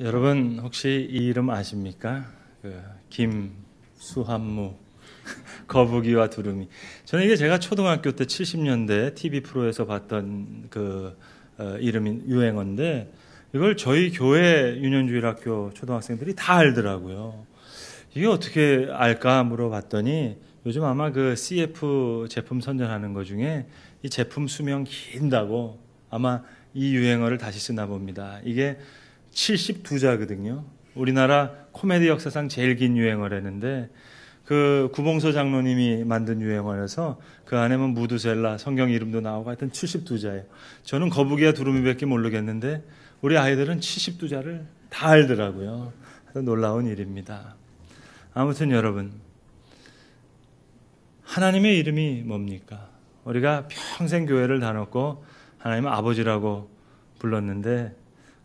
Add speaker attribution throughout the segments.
Speaker 1: 여러분 혹시 이 이름 아십니까? 그 김수한무 거북이와 두루미. 저는 이게 제가 초등학교 때 70년대 TV 프로에서 봤던 그 어, 이름인 유행어인데 이걸 저희 교회 유년주일학교 초등학생들이 다 알더라고요. 이게 어떻게 알까 물어봤더니 요즘 아마 그 CF 제품 선전하는 것 중에 이 제품 수명 긴다고 아마 이 유행어를 다시 쓰나 봅니다. 이게 72자거든요. 우리나라 코미디 역사상 제일 긴 유행어라는데 그 구봉서 장로님이 만든 유행어라서 그 안에 는 뭐 무두셀라 성경 이름도 나오고 하여튼 72자예요. 저는 거북이와 두루미밖에 모르겠는데 우리 아이들은 72자를 다 알더라고요. 놀라운 일입니다. 아무튼 여러분 하나님의 이름이 뭡니까? 우리가 평생 교회를 다녔고 하나님 은 아버지라고 불렀는데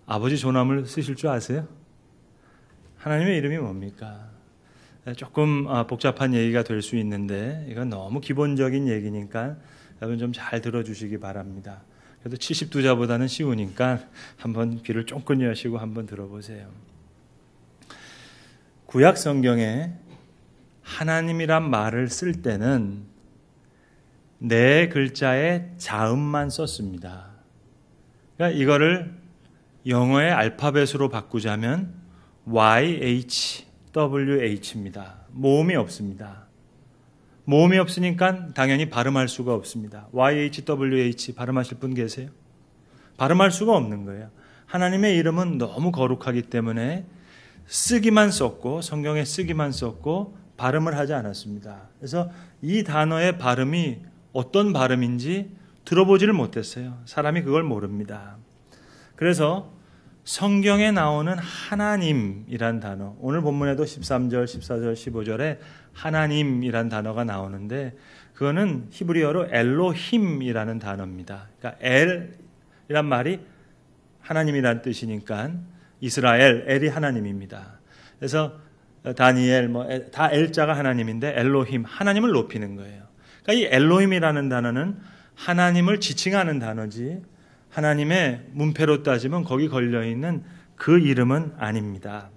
Speaker 1: 아버지 존함을 쓰실 줄 아세요? 하나님의 이름이 뭡니까? 네, 조금 아, 복잡한 얘기가 될 수 있는데 이건 너무 기본적인 얘기니까 여러분 좀 잘 들어주시기 바랍니다. 그래도 72자보다는 쉬우니까 한번 귀를 쫑긋 여시고 한번 들어보세요. 구약 성경에 하나님이란 말을 쓸 때는 네 글자의 자음만 썼습니다. 그러니까 이거를 영어의 알파벳으로 바꾸자면 YHWH입니다. 모음이 없습니다. 모음이 없으니까 당연히 발음할 수가 없습니다. YHWH 발음하실 분 계세요? 발음할 수가 없는 거예요. 하나님의 이름은 너무 거룩하기 때문에 쓰기만 썼고 성경에 쓰기만 썼고 발음을 하지 않았습니다. 그래서 이 단어의 발음이 어떤 발음인지 들어보지를 못했어요. 사람이 그걸 모릅니다. 그래서 성경에 나오는 하나님이란 단어, 오늘 본문에도 13절, 14절, 15절에 하나님이란 단어가 나오는데, 그거는 히브리어로 엘로힘이라는 단어입니다. 그러니까 엘이란 말이 하나님이란 뜻이니까 이스라엘, 엘이 하나님입니다. 그래서 다니엘, 뭐, 다 엘자가 하나님인데 엘로힘, 하나님을 높이는 거예요. 그러니까 이 엘로힘이라는 단어는 하나님을 지칭하는 단어지, 하나님의 문패로 따지면 거기 걸려 있는 그 이름은 아닙니다.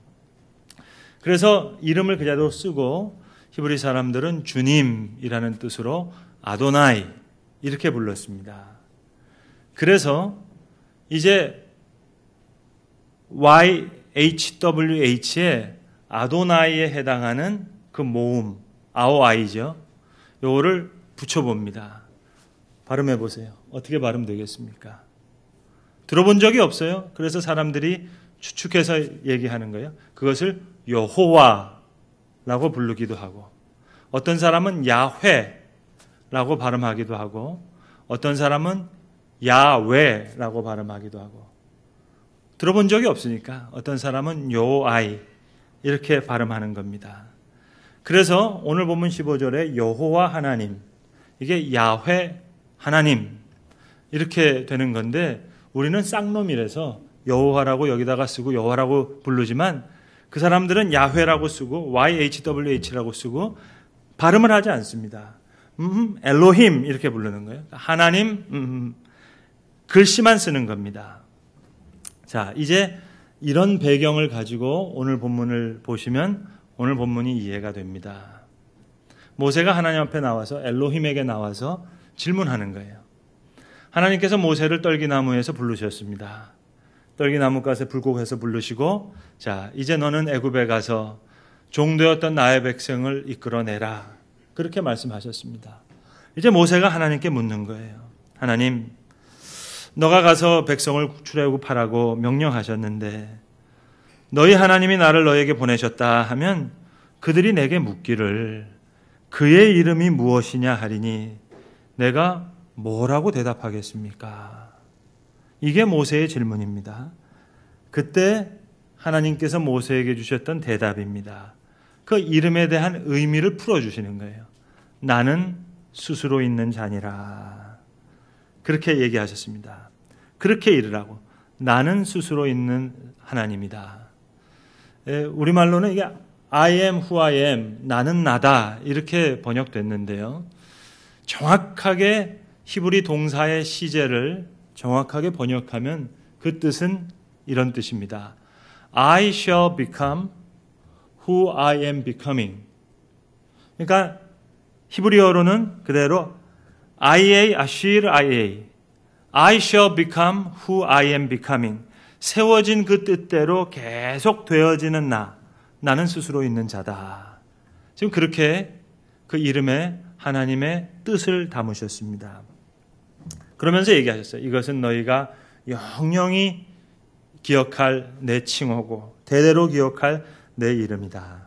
Speaker 1: 그래서 이름을 그대로 쓰고 히브리 사람들은 주님이라는 뜻으로 아도나이 이렇게 불렀습니다. 그래서 이제 YHWH에 아도나이에 해당하는 그 모음 아오아이죠. 요거를 붙여봅니다. 발음해 보세요. 어떻게 발음되겠습니까? 들어본 적이 없어요. 그래서 사람들이 추측해서 얘기하는 거예요. 그것을 여호와라고 부르기도 하고 어떤 사람은 야훼라고 발음하기도 하고 어떤 사람은 야외라고 발음하기도 하고 들어본 적이 없으니까 어떤 사람은 요아이 이렇게 발음하는 겁니다. 그래서 오늘 본문 15절에 여호와 하나님 이게 야훼 하나님 이렇게 되는 건데 우리는 쌍놈이라서 여호와라고 여기다가 쓰고 여호와라고 부르지만 그 사람들은 야훼라고 쓰고 YHWH라고 쓰고 발음을 하지 않습니다. 음, 엘로힘 이렇게 부르는 거예요. 그러니까 하나님 음, 글씨만 쓰는 겁니다. 자, 이제 이런 배경을 가지고 오늘 본문을 보시면 오늘 본문이 이해가 됩니다. 모세가 하나님 앞에 나와서 엘로힘에게 나와서 질문하는 거예요. 하나님께서 모세를 떨기나무에서 부르셨습니다. 떨기나무가에 불곡해서 부르시고 자 이제 너는 애굽에 가서 종되었던 나의 백성을 이끌어내라 그렇게 말씀하셨습니다. 이제 모세가 하나님께 묻는 거예요. 하나님, 너가 가서 백성을 출애굽하라고 명령하셨는데 너희 하나님이 나를 너에게 보내셨다 하면 그들이 내게 묻기를 그의 이름이 무엇이냐 하리니 내가 뭐라고 대답하겠습니까? 이게 모세의 질문입니다. 그때 하나님께서 모세에게 주셨던 대답입니다. 그 이름에 대한 의미를 풀어주시는 거예요. 나는 스스로 있는 자니라. 그렇게 얘기하셨습니다. 그렇게 이르라고. 나는 스스로 있는 하나님이다. 예, 우리말로는 이게 I am who I am, 나는 나다. 이렇게 번역됐는데요. 정확하게 히브리 동사의 시제를 정확하게 번역하면 그 뜻은 이런 뜻입니다. I shall become who I am becoming. 그러니까 히브리어로는 그대로 I a ashir 아, I a I shall become who I am becoming. 세워진 그 뜻대로 계속 되어지는 나. 나는 스스로 있는 자다. 지금 그렇게 그 이름에 하나님의 뜻을 담으셨습니다. 그러면서 얘기하셨어요. 이것은 너희가 영영히 기억할 내 칭호고 대대로 기억할 내 이름이다.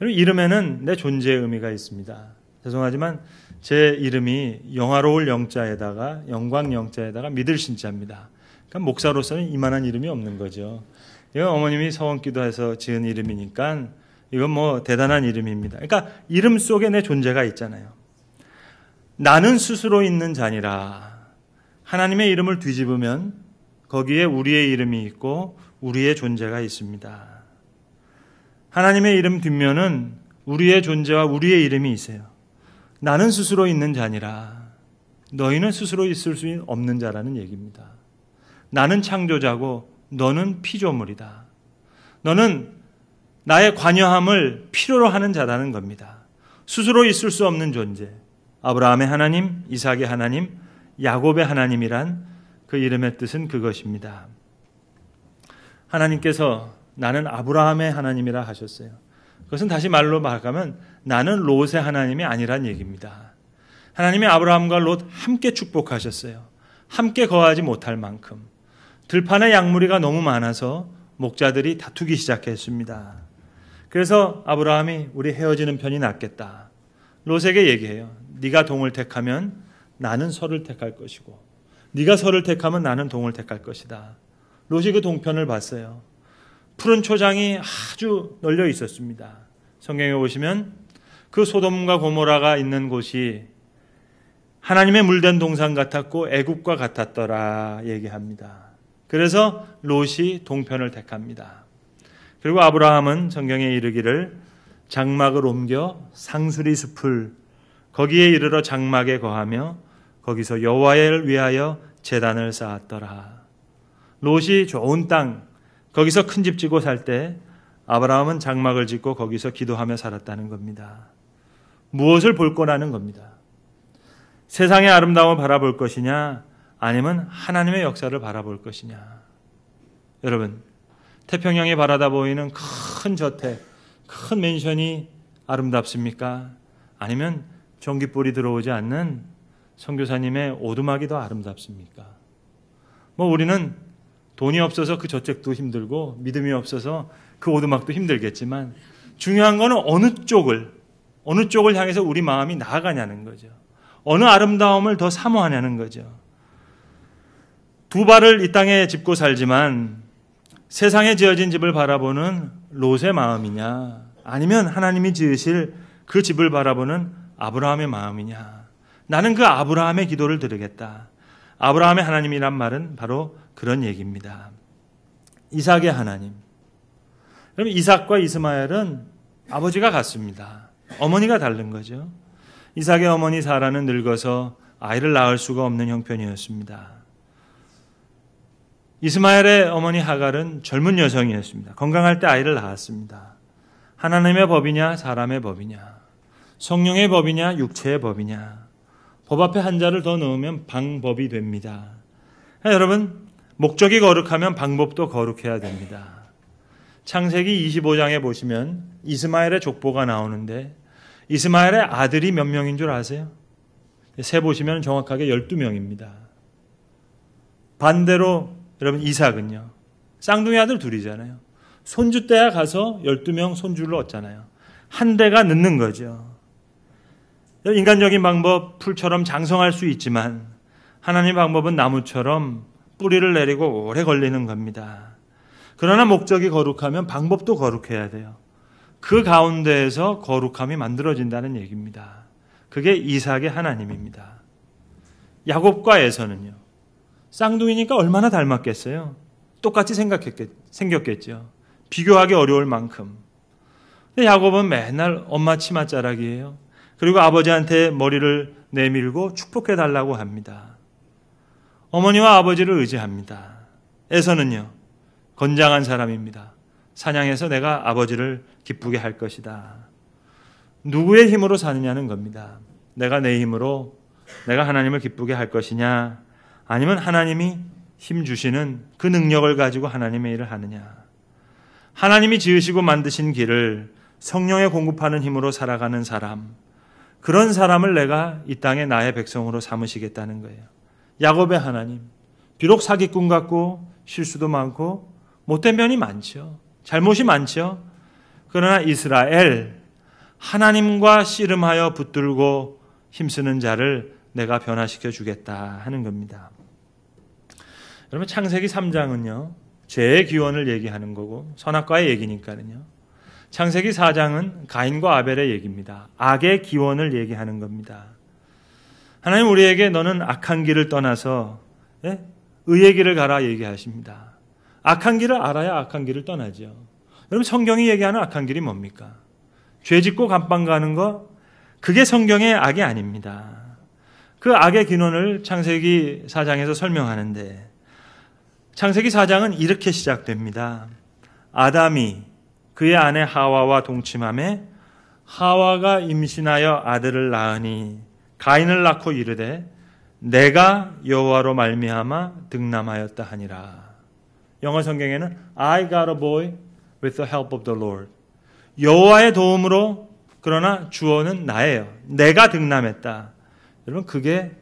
Speaker 1: 여러분 이름에는 내 존재의 의미가 있습니다. 죄송하지만 제 이름이 영화로울 영자에다가 영광 영자에다가 믿을 신자입니다. 그러니까 목사로서는 이만한 이름이 없는 거죠. 이건 어머님이 서원기도해서 지은 이름이니까 이건 뭐 대단한 이름입니다. 그러니까 이름 속에 내 존재가 있잖아요. 나는 스스로 있는 자니라. 하나님의 이름을 뒤집으면 거기에 우리의 이름이 있고 우리의 존재가 있습니다. 하나님의 이름 뒷면은 우리의 존재와 우리의 이름이 있어요. 나는 스스로 있는 자니라. 너희는 스스로 있을 수 없는 자라는 얘기입니다. 나는 창조자고 너는 피조물이다. 너는 나의 관여함을 필요로 하는 자라는 겁니다. 스스로 있을 수 없는 존재. 아브라함의 하나님, 이삭의 하나님, 야곱의 하나님이란 그 이름의 뜻은 그것입니다. 하나님께서 나는 아브라함의 하나님이라 하셨어요. 그것은 다시 말로 말하면 나는 롯의 하나님이 아니란 얘기입니다. 하나님이 아브라함과 롯 함께 축복하셨어요. 함께 거하지 못할 만큼. 들판에 약물이가 너무 많아서 목자들이 다투기 시작했습니다. 그래서 아브라함이 우리 헤어지는 편이 낫겠다. 롯에게 얘기해요. 네가 동을 택하면 나는 서를 택할 것이고 네가 서를 택하면 나는 동을 택할 것이다. 로시 그 동편을 봤어요. 푸른 초장이 아주 널려 있었습니다. 성경에 보시면 그 소돔과 고모라가 있는 곳이 하나님의 물된 동산 같았고 애굽과 같았더라 얘기합니다. 그래서 롯이 동편을 택합니다. 그리고 아브라함은 성경에 이르기를 장막을 옮겨 상수리 숲을 거기에 이르러 장막에 거하며 거기서 여호와를 위하여 재단을 쌓았더라. 롯이 좋은 땅 거기서 큰 집 짓고 살 때 아브라함은 장막을 짓고 거기서 기도하며 살았다는 겁니다. 무엇을 볼 거라는 겁니다. 세상의 아름다움을 바라볼 것이냐 아니면 하나님의 역사를 바라볼 것이냐. 여러분, 태평양에 바라다 보이는 큰 저택, 큰 맨션이 아름답습니까? 아니면 전기불이 들어오지 않는 선교사님의 오두막이 더 아름답습니까? 뭐 우리는 돈이 없어서 그저책도 힘들고 믿음이 없어서 그 오두막도 힘들겠지만 중요한 거는 어느 쪽을 어느 쪽을 향해서 우리 마음이 나아가냐는 거죠. 어느 아름다움을 더 사모하냐는 거죠. 두 발을 이 땅에 짚고 살지만 세상에 지어진 집을 바라보는 롯의 마음이냐 아니면 하나님이 지으실 그 집을 바라보는 아브라함의 마음이냐? 나는 그 아브라함의 기도를 들으겠다. 아브라함의 하나님이란 말은 바로 그런 얘기입니다. 이삭의 하나님. 그럼 이삭과 이스마엘은 아버지가 같습니다. 어머니가 다른 거죠. 이삭의 어머니 사라는 늙어서 아이를 낳을 수가 없는 형편이었습니다. 이스마엘의 어머니 하갈은 젊은 여성이었습니다. 건강할 때 아이를 낳았습니다. 하나님의 법이냐 사람의 법이냐 성령의 법이냐 육체의 법이냐 법 앞에 한자를 더 넣으면 방법이 됩니다. 아, 여러분 목적이 거룩하면 방법도 거룩해야 됩니다. 창세기 25장에 보시면 이스마엘의 족보가 나오는데 이스마엘의 아들이 몇 명인 줄 아세요? 세 보시면 정확하게 12명입니다. 반대로 여러분 이삭은요. 쌍둥이 아들 둘이잖아요. 손주 때야 가서 12명 손주를 얻잖아요. 한 대가 늦는 거죠. 인간적인 방법 풀처럼 장성할 수 있지만 하나님 방법은 나무처럼 뿌리를 내리고 오래 걸리는 겁니다. 그러나 목적이 거룩하면 방법도 거룩해야 돼요. 그 가운데에서 거룩함이 만들어진다는 얘기입니다. 그게 이삭의 하나님입니다. 야곱과 에서는요. 쌍둥이니까 얼마나 닮았겠어요. 똑같이 생각했겠, 생겼겠죠. 비교하기 어려울 만큼. 근데 야곱은 맨날 엄마 치맛자락이에요. 그리고 아버지한테 머리를 내밀고 축복해 달라고 합니다. 어머니와 아버지를 의지합니다. 에서는요, 건장한 사람입니다. 사냥해서 내가 아버지를 기쁘게 할 것이다. 누구의 힘으로 사느냐는 겁니다. 내가 내 힘으로 내가 하나님을 기쁘게 할 것이냐, 아니면 하나님이 힘 주시는 그 능력을 가지고 하나님의 일을 하느냐. 하나님이 지으시고 만드신 길을 성령에 공급하는 힘으로 살아가는 사람, 그런 사람을 내가 이 땅에 나의 백성으로 삼으시겠다는 거예요. 야곱의 하나님. 비록 사기꾼 같고 실수도 많고 못된 면이 많죠. 잘못이 많죠. 그러나 이스라엘 하나님과 씨름하여 붙들고 힘쓰는 자를 내가 변화시켜 주겠다 하는 겁니다. 여러분 창세기 3장은요. 죄의 기원을 얘기하는 거고 선악과의 얘기니까요. 창세기 4장은 가인과 아벨의 얘기입니다. 악의 기원을 얘기하는 겁니다. 하나님 우리에게 너는 악한 길을 떠나서 예? 의의 길을 가라 얘기하십니다. 악한 길을 알아야 악한 길을 떠나죠. 여러분 성경이 얘기하는 악한 길이 뭡니까? 죄 짓고 감방 가는 거 그게 성경의 악이 아닙니다. 그 악의 기원을 창세기 4장에서 설명하는데 창세기 4장은 이렇게 시작됩니다. 아담이 그의 아내 하와와 동침함에 하와가 임신하여 아들을 낳으니 가인을 낳고 이르되 내가 여호와로 말미암아 등남하였다 하니라. 영어 성경에는 I got a boy with the help of the Lord. 여호와의 도움으로 그러나 주어는 나예요. 내가 등남했다 여러분 그게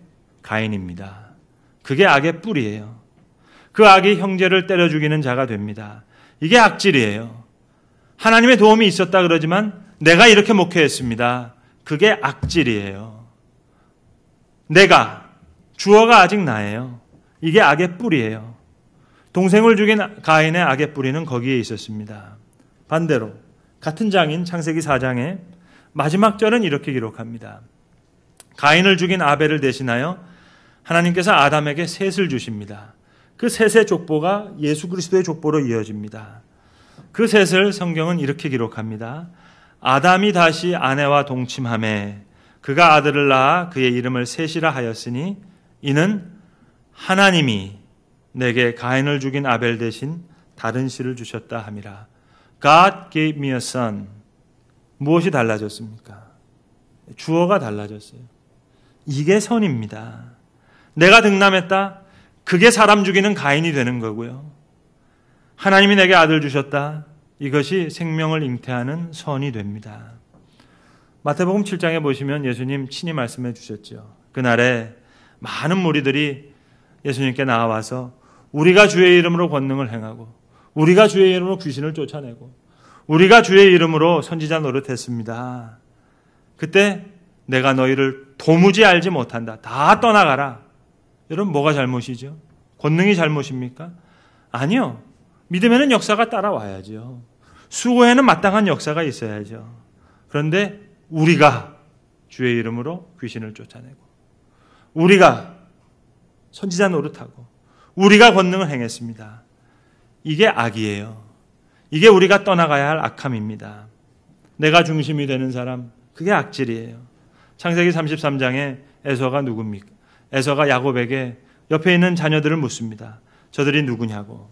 Speaker 1: 가인입니다. 그게 악의 뿌리예요. 그 악이 형제를 때려 죽이는 자가 됩니다. 이게 악질이에요. 하나님의 도움이 있었다 그러지만 내가 이렇게 목회했습니다. 그게 악질이에요. 내가 주어가 아직 나예요. 이게 악의 뿌리예요. 동생을 죽인 가인의 악의 뿌리는 거기에 있었습니다. 반대로 같은 장인 창세기 4장에 마지막 절은 이렇게 기록합니다. 가인을 죽인 아벨을 대신하여 하나님께서 아담에게 셋을 주십니다. 그 셋의 족보가 예수 그리스도의 족보로 이어집니다. 그 셋을 성경은 이렇게 기록합니다. 아담이 다시 아내와 동침함에 그가 아들을 낳아 그의 이름을 셋이라 하였으니 이는 하나님이 내게 가인을 죽인 아벨 대신 다른 씨를 주셨다 함이라. God gave me a son. 무엇이 달라졌습니까? 주어가 달라졌어요. 이게 선입니다. 내가 등남했다? 그게 사람 죽이는 가인이 되는 거고요. 하나님이 내게 아들 주셨다. 이것이 생명을 잉태하는 선이 됩니다. 마태복음 7장에 보시면 예수님 친히 말씀해 주셨죠. 그날에 많은 무리들이 예수님께 나와서 우리가 주의 이름으로 권능을 행하고 우리가 주의 이름으로 귀신을 쫓아내고 우리가 주의 이름으로 선지자 노릇했습니다. 그때 내가 너희를 도무지 알지 못한다. 다 떠나가라. 여러분 뭐가 잘못이죠? 권능이 잘못입니까? 아니요. 믿음에는 역사가 따라와야죠. 수고에는 마땅한 역사가 있어야죠. 그런데 우리가 주의 이름으로 귀신을 쫓아내고 우리가 선지자 노릇하고 우리가 권능을 행했습니다. 이게 악이에요. 이게 우리가 떠나가야 할 악함입니다. 내가 중심이 되는 사람, 그게 악질이에요. 창세기 33장에 에서가 누굽니까? 에서가 야곱에게 옆에 있는 자녀들을 묻습니다. 저들이 누구냐고.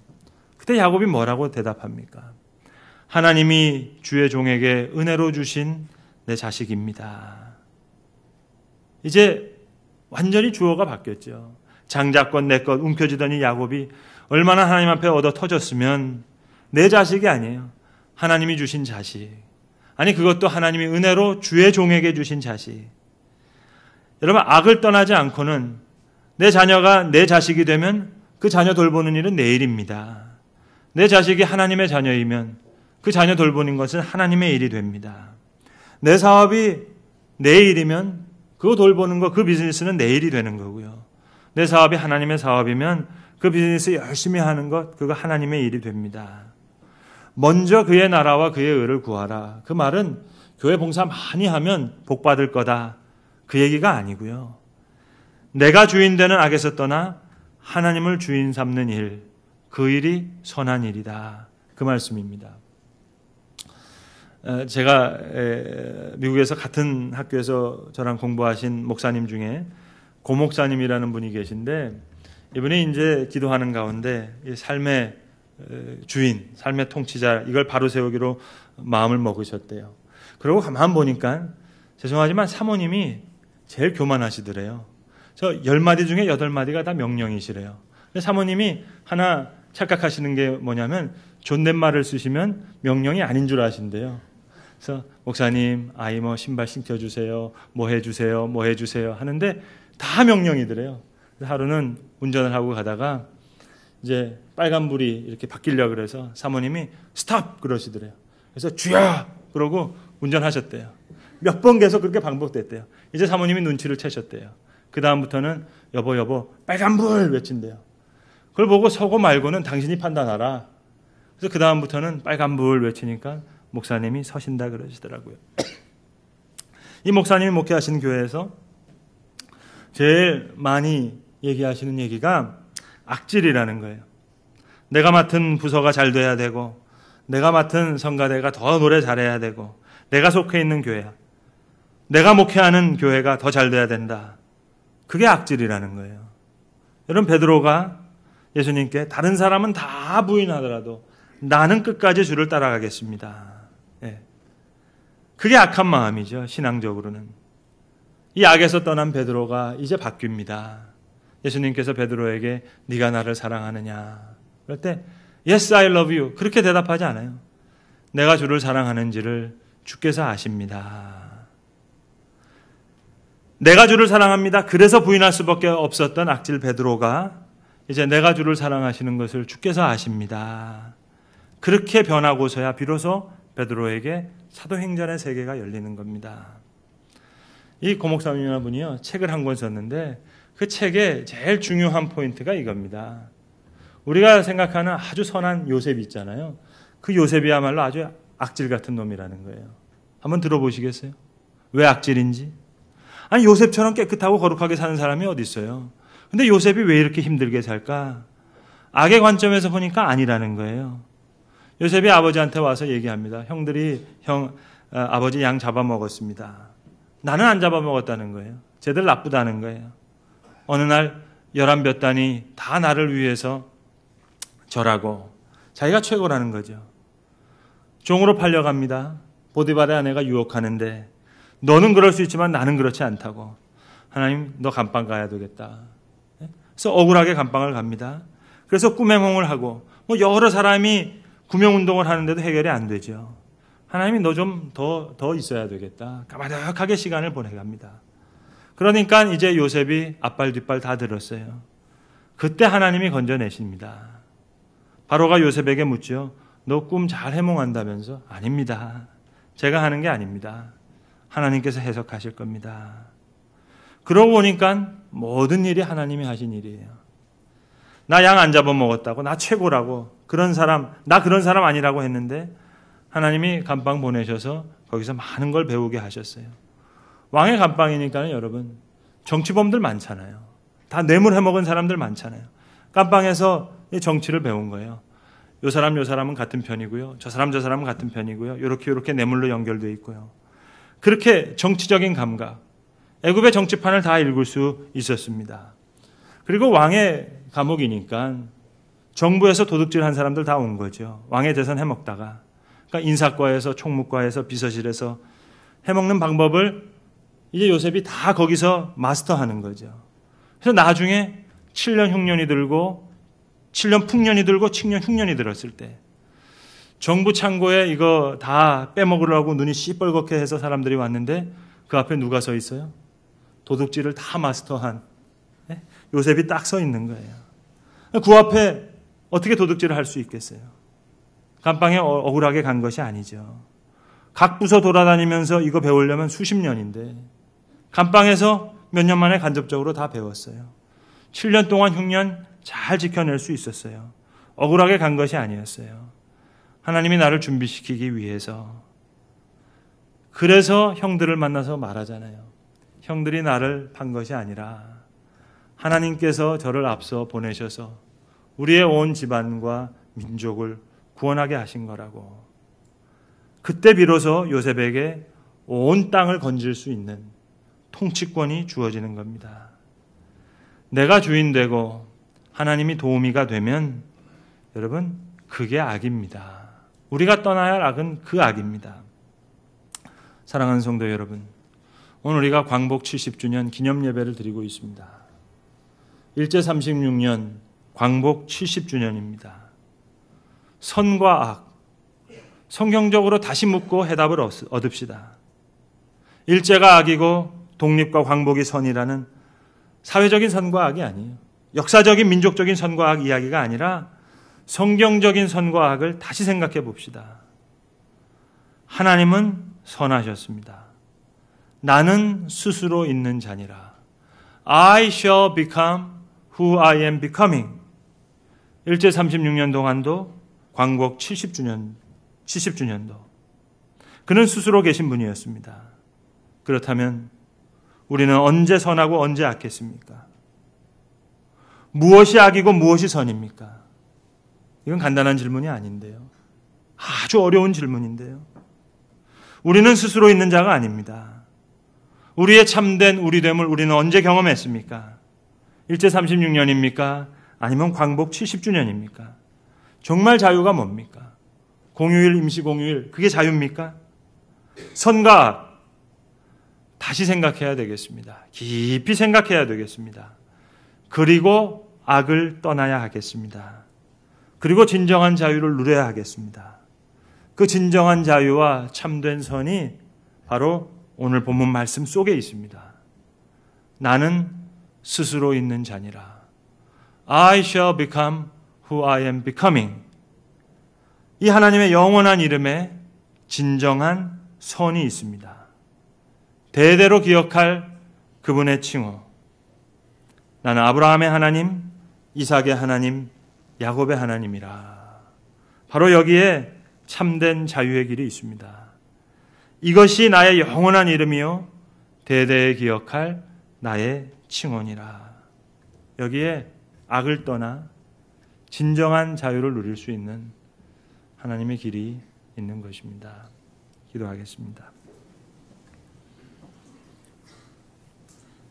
Speaker 1: 그때 야곱이 뭐라고 대답합니까? 하나님이 주의 종에게 은혜로 주신 내 자식입니다. 이제 완전히 주어가 바뀌었죠. 장자권 내 것 움켜쥐더니 야곱이 얼마나 하나님 앞에 얻어 터졌으면 내 자식이 아니에요. 하나님이 주신 자식. 아니 그것도 하나님이 은혜로 주의 종에게 주신 자식. 여러분 악을 떠나지 않고는 내 자녀가 내 자식이 되면 그 자녀 돌보는 일은 내 일입니다. 내 자식이 하나님의 자녀이면 그 자녀 돌보는 것은 하나님의 일이 됩니다. 내 사업이 내 일이면 그거 돌보는 거, 그 비즈니스는 내 일이 되는 거고요. 내 사업이 하나님의 사업이면 그 비즈니스 열심히 하는 것, 그거 하나님의 일이 됩니다. 먼저 그의 나라와 그의 의를 구하라. 그 말은 교회 봉사 많이 하면 복 받을 거다. 그 얘기가 아니고요. 내가 주인 되는 악에서 떠나 하나님을 주인 삼는 일. 그 일이 선한 일이다. 그 말씀입니다. 제가 미국에서 같은 학교에서 저랑 공부하신 목사님 중에 고 목사님이라는 분이 계신데 이분이 이제 기도하는 가운데 삶의 주인, 삶의 통치자 이걸 바로 세우기로 마음을 먹으셨대요. 그리고 가만 보니까 죄송하지만 사모님이 제일 교만하시더래요. 저 열 마디 중에 여덟 마디가 다 명령이시래요. 사모님이 하나 착각하시는 게 뭐냐면 존댓말을 쓰시면 명령이 아닌 줄 아신대요. 그래서 목사님, 아이 뭐 신발 신겨 주세요. 뭐해 주세요. 뭐해 주세요 하는데 다 명령이더래요. 하루는 운전을 하고 가다가 이제 빨간불이 이렇게 바뀌려 그래서 사모님이 스탑 그러시더래요. 그래서 주야 그러고 운전하셨대요. 몇 번 계속 그렇게 반복됐대요. 이제 사모님이 눈치를 채셨대요. 그 다음부터는 여보 여보 빨간불 외친대요. 그걸 보고 서고 말고는 당신이 판단하라. 그래서 그 다음부터는 빨간불 외치니까 목사님이 서신다 그러시더라고요. 이 목사님이 목회하신 교회에서 제일 많이 얘기하시는 얘기가 악질이라는 거예요. 내가 맡은 부서가 잘 돼야 되고, 내가 맡은 성가대가 더 노래 잘해야 되고, 내가 속해 있는 교회야. 내가 목회하는 교회가 더 잘 돼야 된다. 그게 악질이라는 거예요. 여러분 베드로가 예수님께 다른 사람은 다 부인하더라도 나는 끝까지 주를 따라가겠습니다. 예. 그게 악한 마음이죠. 신앙적으로는. 이 악에서 떠난 베드로가 이제 바뀝니다. 예수님께서 베드로에게 네가 나를 사랑하느냐 그럴 때 Yes, I love you 그렇게 대답하지 않아요. 내가 주를 사랑하는지를 주께서 아십니다. 내가 주를 사랑합니다. 그래서 부인할 수밖에 없었던 악질 베드로가 이제 내가 주를 사랑하시는 것을 주께서 아십니다. 그렇게 변하고서야 비로소 베드로에게 사도행전의 세계가 열리는 겁니다. 이 고목사님이나 분이요 책을 한 권 썼는데 그 책의 제일 중요한 포인트가 이겁니다. 우리가 생각하는 아주 선한 요셉이 있잖아요. 그 요셉이야말로 아주 악질 같은 놈이라는 거예요. 한번 들어보시겠어요? 왜 악질인지? 아니 요셉처럼 깨끗하고 거룩하게 사는 사람이 어디 있어요? 근데 요셉이 왜 이렇게 힘들게 살까? 악의 관점에서 보니까 아니라는 거예요. 요셉이 아버지한테 와서 얘기합니다. 형들이 형 아, 버지양 잡아먹었습니다. 나는 안 잡아먹었다는 거예요. 쟤들 나쁘다는 거예요. 어느 날 열한 몇 단이 다 나를 위해서 절하고 자기가 최고라는 거죠. 종으로 팔려갑니다. 보디바의 아내가 유혹하는데 너는 그럴 수 있지만 나는 그렇지 않다고. 하나님 너 감방 가야 되겠다. 그래서 억울하게 감방을 갑니다. 그래서 꿈맹홍을 하고 뭐 여러 사람이 구명 운동을 하는데도 해결이 안 되죠. 하나님이 너 좀 더더 더 있어야 되겠다. 까마득하게 시간을 보내갑니다. 그러니까 이제 요셉이 앞발 뒷발 다 들었어요. 그때 하나님이 건져내십니다. 바로가 요셉에게 묻죠. 너 꿈 잘 해몽한다면서? 아닙니다. 제가 하는 게 아닙니다. 하나님께서 해석하실 겁니다. 그러고 보니까 모든 일이 하나님이 하신 일이에요. 나 양 안 잡아먹었다고, 나 최고라고, 그런 사람, 나 그런 사람 아니라고 했는데 하나님이 감방 보내셔서 거기서 많은 걸 배우게 하셨어요. 왕의 감방이니까요, 여러분. 정치범들 많잖아요. 다 뇌물 해먹은 사람들 많잖아요. 감방에서 정치를 배운 거예요. 요 사람 요 사람은 같은 편이고요. 저 사람 저 사람은 같은 편이고요. 요렇게 요렇게 뇌물로 연결돼 있고요. 그렇게 정치적인 감각, 애굽의 정치판을 다 읽을 수 있었습니다. 그리고 왕의 감옥이니까 정부에서 도둑질 한 사람들 다 온 거죠. 왕의 대선 해먹다가. 그러니까 인사과에서 총무과에서 비서실에서 해먹는 방법을 이제 요셉이 다 거기서 마스터하는 거죠. 그래서 나중에 7년 흉년이 들고 7년 풍년이 들고 7년 흉년이 들었을 때 정부 창고에 이거 다 빼먹으려고 눈이 시뻘겋게 해서 사람들이 왔는데 그 앞에 누가 서 있어요? 도둑질을 다 마스터한 예? 요셉이 딱 서 있는 거예요. 그 앞에 어떻게 도둑질을 할 수 있겠어요? 감방에 어, 억울하게 간 것이 아니죠. 각 부서 돌아다니면서 이거 배우려면 수십 년인데 감방에서 몇 년 만에 간접적으로 다 배웠어요. 7년 동안 흉년 잘 지켜낼 수 있었어요. 억울하게 간 것이 아니었어요. 하나님이 나를 준비시키기 위해서. 그래서 형들을 만나서 말하잖아요. 형들이 나를 판 것이 아니라 하나님께서 저를 앞서 보내셔서 우리의 온 집안과 민족을 구원하게 하신 거라고. 그때 비로소 요셉에게 온 땅을 건질 수 있는 통치권이 주어지는 겁니다. 내가 주인 되고 하나님이 도우미가 되면 여러분 그게 악입니다. 우리가 떠나야 할 악은 그 악입니다. 사랑하는 성도 여러분, 오늘 우리가 광복 70주년 기념 예배를 드리고 있습니다. 일제 36년 광복 70주년입니다. 선과 악 성경적으로 다시 묻고 해답을 얻읍시다. 일제가 악이고 독립과 광복이 선이라는 사회적인 선과 악이 아니에요. 역사적인 민족적인 선과 악 이야기가 아니라 성경적인 선과 악을 다시 생각해 봅시다. 하나님은 선하셨습니다. 나는 스스로 있는 자니라. I shall become who I am becoming. 일제 36년 동안도 광곡 70주년 70주년도 그는 스스로 계신 분이었습니다. 그렇다면 우리는 언제 선하고 언제 악했습니까? 무엇이 악이고 무엇이 선입니까? 이건 간단한 질문이 아닌데요. 아주 어려운 질문인데요. 우리는 스스로 있는 자가 아닙니다. 우리의 참된 우리됨을 우리는 언제 경험했습니까? 일제 36년입니까? 아니면 광복 70주년입니까? 정말 자유가 뭡니까? 공휴일, 임시공휴일, 그게 자유입니까? 선과 다시 생각해야 되겠습니다. 깊이 생각해야 되겠습니다. 그리고 악을 떠나야 하겠습니다. 그리고 진정한 자유를 누려야 하겠습니다. 그 진정한 자유와 참된 선이 바로 오늘 본문 말씀 속에 있습니다. 나는 스스로 있는 자니라. I shall become who I am becoming. 이 하나님의 영원한 이름에 진정한 선이 있습니다. 대대로 기억할 그분의 칭호. 나는 아브라함의 하나님, 이삭의 하나님, 야곱의 하나님이라. 바로 여기에 참된 자유의 길이 있습니다. 이것이 나의 영원한 이름이요 대대에 기억할 나의 칭원이라. 여기에 악을 떠나 진정한 자유를 누릴 수 있는 하나님의 길이 있는 것입니다. 기도하겠습니다.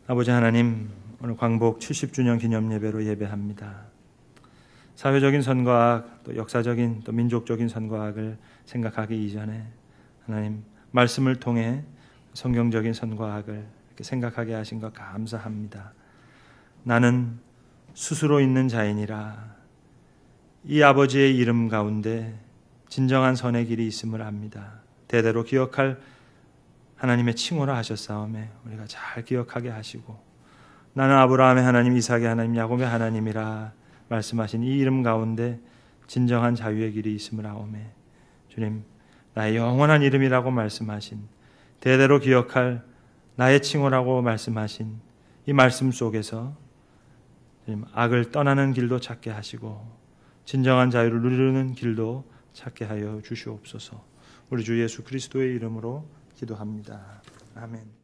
Speaker 1: 아버지 하나님, 오늘 광복 70주년 기념 예배로 예배합니다. 사회적인 선과 악, 또 역사적인 또 민족적인 선과 악을 생각하기 이전에 하나님 말씀을 통해 성경적인 선과 악을 생각하게 하신 것 감사합니다. 나는 스스로 있는 자인이라이 아버지의 이름 가운데 진정한 선의 길이 있음을 압니다. 대대로 기억할 하나님의 칭호라 하셨사오매 우리가 잘 기억하게 하시고 나는 아브라함의 하나님, 이삭의 하나님, 야곱의 하나님이라 말씀하신 이 이름 가운데 진정한 자유의 길이 있음을 아오매 주님 나의 영원한 이름이라고 말씀하신 대대로 기억할 나의 칭호라고 말씀하신 이 말씀 속에서 악을 떠나는 길도 찾게 하시고 진정한 자유를 누리는 길도 찾게 하여 주시옵소서. 우리 주 예수 그리스도의 이름으로 기도합니다. 아멘.